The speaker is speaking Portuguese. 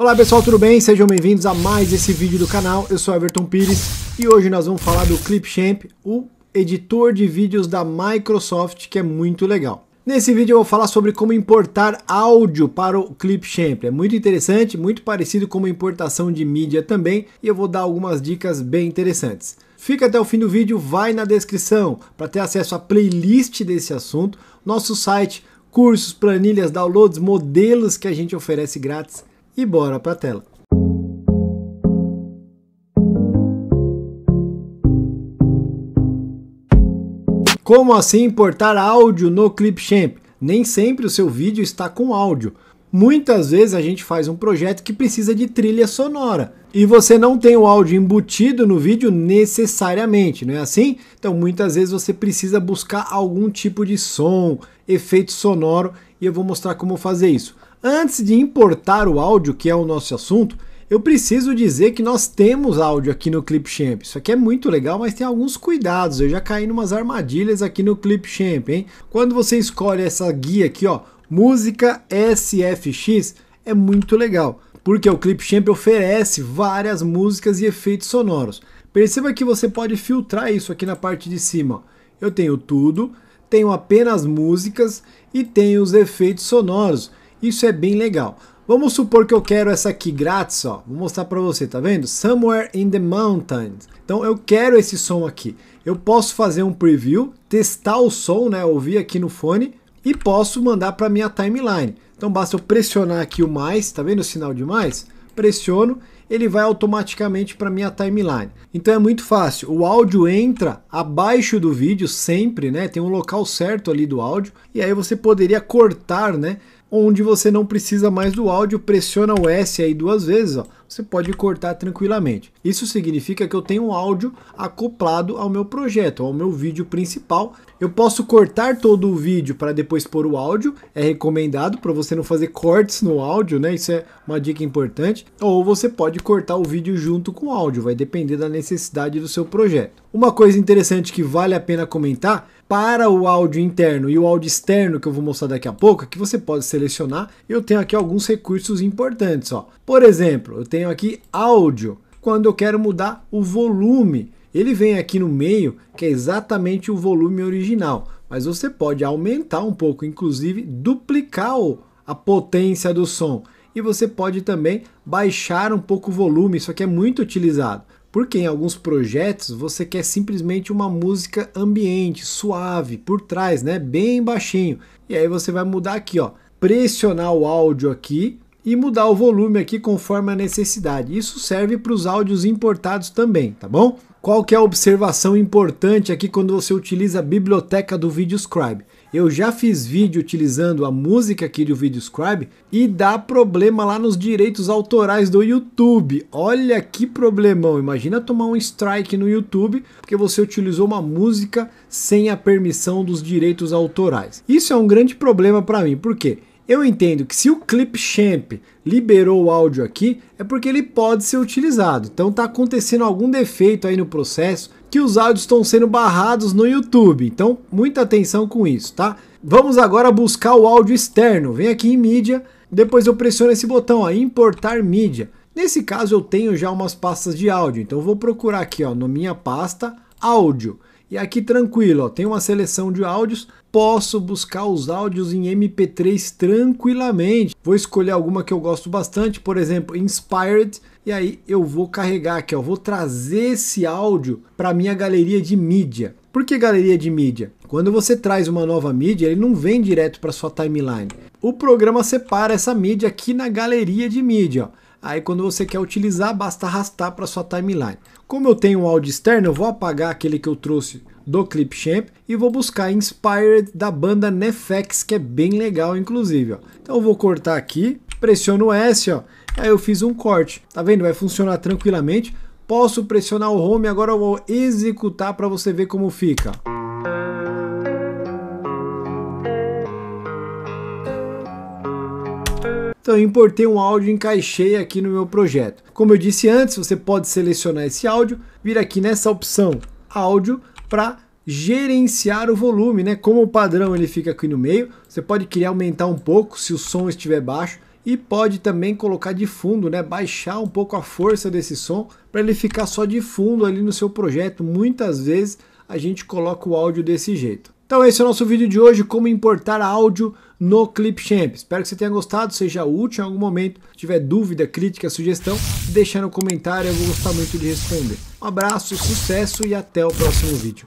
Olá pessoal, tudo bem? Sejam bem-vindos a mais esse vídeo do canal. Eu sou Everton Pires e hoje nós vamos falar do Clipchamp, o editor de vídeos da Microsoft, que é muito legal. Nesse vídeo eu vou falar sobre como importar áudio para o Clipchamp. É muito interessante, muito parecido com a importação de mídia também, e eu vou dar algumas dicas bem interessantes. Fica até o fim do vídeo, vai na descrição para ter acesso à playlist desse assunto, nosso site, cursos, planilhas, downloads, modelos que a gente oferece grátis e bora para a tela. Como assim importar áudio no Clipchamp? Nem sempre o seu vídeo está com áudio. Muitas vezes a gente faz um projeto que precisa de trilha sonora e você não tem o áudio embutido no vídeo necessariamente, não é assim? Então muitas vezes você precisa buscar algum tipo de som, efeito sonoro e eu vou mostrar como fazer isso. Antes de importar o áudio, que é o nosso assunto, eu preciso dizer que nós temos áudio aqui no Clipchamp. Isso aqui é muito legal, mas tem alguns cuidados. Eu já caí em umas armadilhas aqui no Clipchamp, hein? Quando você escolhe essa guia aqui, ó, música SFX, é muito legal, porque o Clipchamp oferece várias músicas e efeitos sonoros. Perceba que você pode filtrar isso aqui na parte de cima. Eu tenho tudo, tenho apenas músicas e tenho os efeitos sonoros. Isso é bem legal. Vamos supor que eu quero essa aqui grátis, ó. Vou mostrar para você, tá vendo? Somewhere in the Mountains. Então eu quero esse som aqui. Eu posso fazer um preview, testar o som, né? Ouvir aqui no fone e posso mandar para minha timeline. Então basta eu pressionar aqui o mais, tá vendo o sinal de mais? Pressiono, ele vai automaticamente para minha timeline. Então é muito fácil. O áudio entra abaixo do vídeo sempre, né? Tem um local certo ali do áudio e aí você poderia cortar, né? onde você não precisa mais do áudio, pressiona o S aí duas vezes, ó, você pode cortar tranquilamente. Isso significa que eu tenho um áudio acoplado ao meu projeto, ao meu vídeo principal. Eu posso cortar todo o vídeo para depois pôr o áudio, é recomendado para você não fazer cortes no áudio, né? Isso é uma dica importante. Ou você pode cortar o vídeo junto com o áudio, vai depender da necessidade do seu projeto. Uma coisa interessante que vale a pena comentar para o áudio interno e o áudio externo que eu vou mostrar daqui a pouco, que você pode selecionar, eu tenho aqui alguns recursos importantes. Ó. Por exemplo, eu tenho aqui áudio, quando eu quero mudar o volume. Ele vem aqui no meio, que é exatamente o volume original, mas você pode aumentar um pouco, inclusive duplicar a potência do som. E você pode também baixar um pouco o volume, isso aqui é muito utilizado. Porque em alguns projetos você quer simplesmente uma música ambiente, suave, por trás, né? Bem baixinho. E aí você vai mudar aqui, ó, pressionar o áudio aqui e mudar o volume aqui conforme a necessidade. Isso serve para os áudios importados também, tá bom? Qual que é a observação importante aqui quando você utiliza a biblioteca do VideoScribe? Eu já fiz vídeo utilizando a música aqui do VideoScribe e dá problema lá nos direitos autorais do YouTube. Olha que problemão. Imagina tomar um strike no YouTube porque você utilizou uma música sem a permissão dos direitos autorais. Isso é um grande problema para mim, porque eu entendo que se o Clipchamp liberou o áudio aqui, é porque ele pode ser utilizado. Então está acontecendo algum defeito aí no processo que os áudios estão sendo barrados no YouTube. Então, muita atenção com isso, tá? Vamos agora buscar o áudio externo. Vem aqui em mídia, depois eu pressiono esse botão, ó, importar mídia. Nesse caso eu tenho já umas pastas de áudio, então vou procurar aqui, ó, na minha pasta áudio. E aqui tranquilo, ó, tem uma seleção de áudios, posso buscar os áudios em MP3 tranquilamente. Vou escolher alguma que eu gosto bastante, por exemplo, Inspired, e aí eu vou carregar aqui, ó, vou trazer esse áudio para minha galeria de mídia. Por que galeria de mídia? Quando você traz uma nova mídia, ele não vem direto para sua timeline. O programa separa essa mídia aqui na galeria de mídia. Ó. Aí quando você quer utilizar, basta arrastar para sua timeline. Como eu tenho um áudio externo, eu vou apagar aquele que eu trouxe do Clipchamp e vou buscar Inspired da banda Nefex, que é bem legal inclusive. Ó. Então eu vou cortar aqui, pressiono S, ó, aí eu fiz um corte. Tá vendo? Vai funcionar tranquilamente. Posso pressionar o Home, agora eu vou executar para você ver como fica. Então eu importei um áudio e encaixei aqui no meu projeto. Como eu disse antes, você pode selecionar esse áudio, vir aqui nessa opção áudio para gerenciar o volume, né? Como o padrão ele fica aqui no meio, você pode querer aumentar um pouco se o som estiver baixo e pode também colocar de fundo, né? Baixar um pouco a força desse som para ele ficar só de fundo ali no seu projeto. Muitas vezes a gente coloca o áudio desse jeito. Então esse é o nosso vídeo de hoje, como importar áudio no Clipchamp. Espero que você tenha gostado, seja útil em algum momento. Se tiver dúvida, crítica, sugestão, deixa no comentário, eu vou gostar muito de responder. Um abraço, sucesso e até o próximo vídeo.